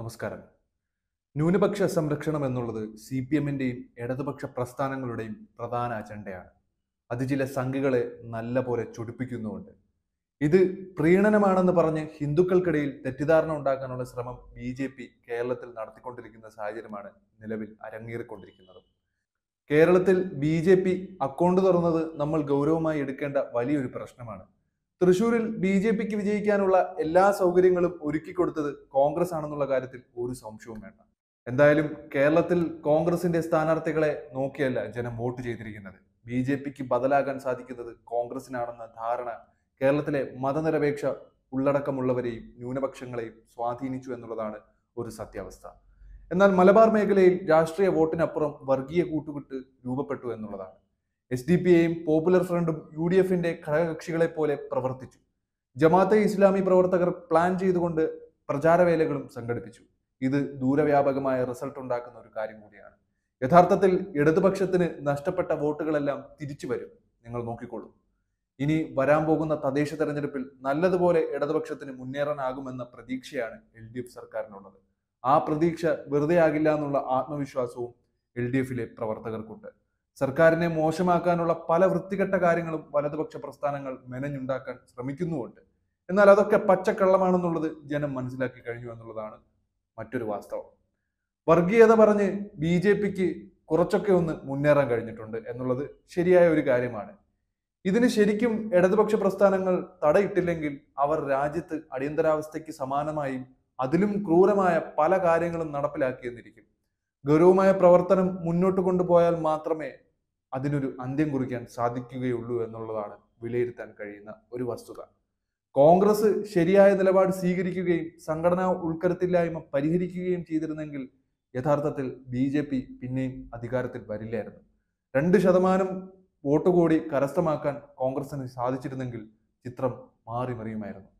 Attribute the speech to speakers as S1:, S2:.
S1: നമസ്കാരം ന്യൂനപക്ഷ സംരക്ഷണം എന്നുള്ളത് സി പി എമ്മിൻ്റെയും ഇടതുപക്ഷ പ്രസ്ഥാനങ്ങളുടെയും പ്രധാന അജണ്ടയാണ് അത് ചില സംഘികളെ നല്ല പോലെ ചൊടിപ്പിക്കുന്നുമുണ്ട് ഇത് പ്രീണനമാണെന്ന് പറഞ്ഞ് ഹിന്ദുക്കൾക്കിടയിൽ തെറ്റിദ്ധാരണ ഉണ്ടാക്കാനുള്ള ശ്രമം ബി ജെ പി കേരളത്തിൽ നടത്തിക്കൊണ്ടിരിക്കുന്ന സാഹചര്യമാണ് നിലവിൽ അരങ്ങേറിക്കൊണ്ടിരിക്കുന്നത് കേരളത്തിൽ ബി ജെ പി അക്കൗണ്ട് തുറന്നത് നമ്മൾ ഗൗരവമായി എടുക്കേണ്ട വലിയൊരു പ്രശ്നമാണ് തൃശൂരിൽ ബി ജെ പിക്ക് വിജയിക്കാനുള്ള എല്ലാ സൗകര്യങ്ങളും ഒരുക്കി കൊടുത്തത് കോൺഗ്രസ് ആണെന്നുള്ള കാര്യത്തിൽ ഒരു സംശയവും വേണ്ട എന്തായാലും കേരളത്തിൽ കോൺഗ്രസിന്റെ സ്ഥാനാർത്ഥികളെ നോക്കിയല്ല ജനം വോട്ട് ചെയ്തിരിക്കുന്നത് ബി ജെ പിക്ക് ബദലാകാൻ സാധിക്കുന്നത് കോൺഗ്രസിനാണെന്ന ധാരണ കേരളത്തിലെ മതനിരപേക്ഷ ഉള്ളടക്കമുള്ളവരെയും ന്യൂനപക്ഷങ്ങളെയും സ്വാധീനിച്ചു എന്നുള്ളതാണ് ഒരു സത്യാവസ്ഥ എന്നാൽ മലബാർ മേഖലയിൽ രാഷ്ട്രീയ വോട്ടിനപ്പുറം വർഗീയ കൂട്ടുകെട്ട് രൂപപ്പെട്ടു എന്നുള്ളതാണ് എസ് ഡി പി എയും പോപ്പുലർ ഫ്രണ്ടും യു ഡി എഫിന്റെ ഘടകകക്ഷികളെ പോലെ പ്രവർത്തിച്ചു ജമാഅത്തെ ഇസ്ലാമി പ്രവർത്തകർ പ്ലാൻ ചെയ്തുകൊണ്ട് പ്രചാരവേലകളും സംഘടിപ്പിച്ചു ഇത് ദൂരവ്യാപകമായ റിസൾട്ട് ഉണ്ടാക്കുന്ന ഒരു കാര്യം കൂടിയാണ് യഥാർത്ഥത്തിൽ ഇടതുപക്ഷത്തിന് നഷ്ടപ്പെട്ട വോട്ടുകളെല്ലാം തിരിച്ചു വരും നിങ്ങൾ നോക്കിക്കൊള്ളും ഇനി വരാൻ പോകുന്ന തദ്ദേശ തെരഞ്ഞെടുപ്പിൽ നല്ലതുപോലെ ഇടതുപക്ഷത്തിന് മുന്നേറാനാകുമെന്ന പ്രതീക്ഷയാണ് എൽ ഡി എഫ് സർക്കാരിനുള്ളത് ആ പ്രതീക്ഷ വെറുതെ ആകില്ല എന്നുള്ള ആത്മവിശ്വാസവും എൽ ഡി എഫിലെ പ്രവർത്തകർക്കുണ്ട് സർക്കാരിനെ മോശമാക്കാനുള്ള പല വൃത്തികെട്ട കാര്യങ്ങളും വലതുപക്ഷ പ്രസ്ഥാനങ്ങൾ മെനഞ്ഞുണ്ടാക്കാൻ ശ്രമിക്കുന്നുമുണ്ട് എന്നാൽ അതൊക്കെ പച്ചക്കള്ളമാണെന്നുള്ളത് ജനം മനസ്സിലാക്കി കഴിഞ്ഞു എന്നുള്ളതാണ് മറ്റൊരു വാസ്തവം വർഗീയത പറഞ്ഞ് ബി ജെ പിക്ക് കുറച്ചൊക്കെ ഒന്ന് മുന്നേറാൻ കഴിഞ്ഞിട്ടുണ്ട് എന്നുള്ളത് ശരിയായ ഒരു കാര്യമാണ് ഇതിന് ശരിക്കും ഇടതുപക്ഷ പ്രസ്ഥാനങ്ങൾ തടയിട്ടില്ലെങ്കിൽ അവർ രാജ്യത്ത് അടിയന്തരാവസ്ഥയ്ക്ക് സമാനമായും അതിലും ക്രൂരമായ പല കാര്യങ്ങളും നടപ്പിലാക്കിയെന്നിരിക്കും ഗൗരവമായ പ്രവർത്തനം മുന്നോട്ട് കൊണ്ടുപോയാൽ മാത്രമേ അതിനൊരു അന്ത്യം കുറിക്കാൻ സാധിക്കുകയുള്ളൂ എന്നുള്ളതാണ് വിലയിരുത്താൻ കഴിയുന്ന ഒരു വസ്തുത കോൺഗ്രസ് ശരിയായ നിലപാട് സ്വീകരിക്കുകയും സംഘടനാ ഉൾക്കരുത്തില്ലായ്മ പരിഹരിക്കുകയും ചെയ്തിരുന്നെങ്കിൽ യഥാർത്ഥത്തിൽ ബി ജെ പി പിന്നെയും അധികാരത്തിൽ വരില്ലായിരുന്നു രണ്ട് ശതമാനം വോട്ട് കൂടി കരസ്ഥമാക്കാൻ കോൺഗ്രസിന് സാധിച്ചിരുന്നെങ്കിൽ ചിത്രം മാറി മറിയുമായിരുന്നു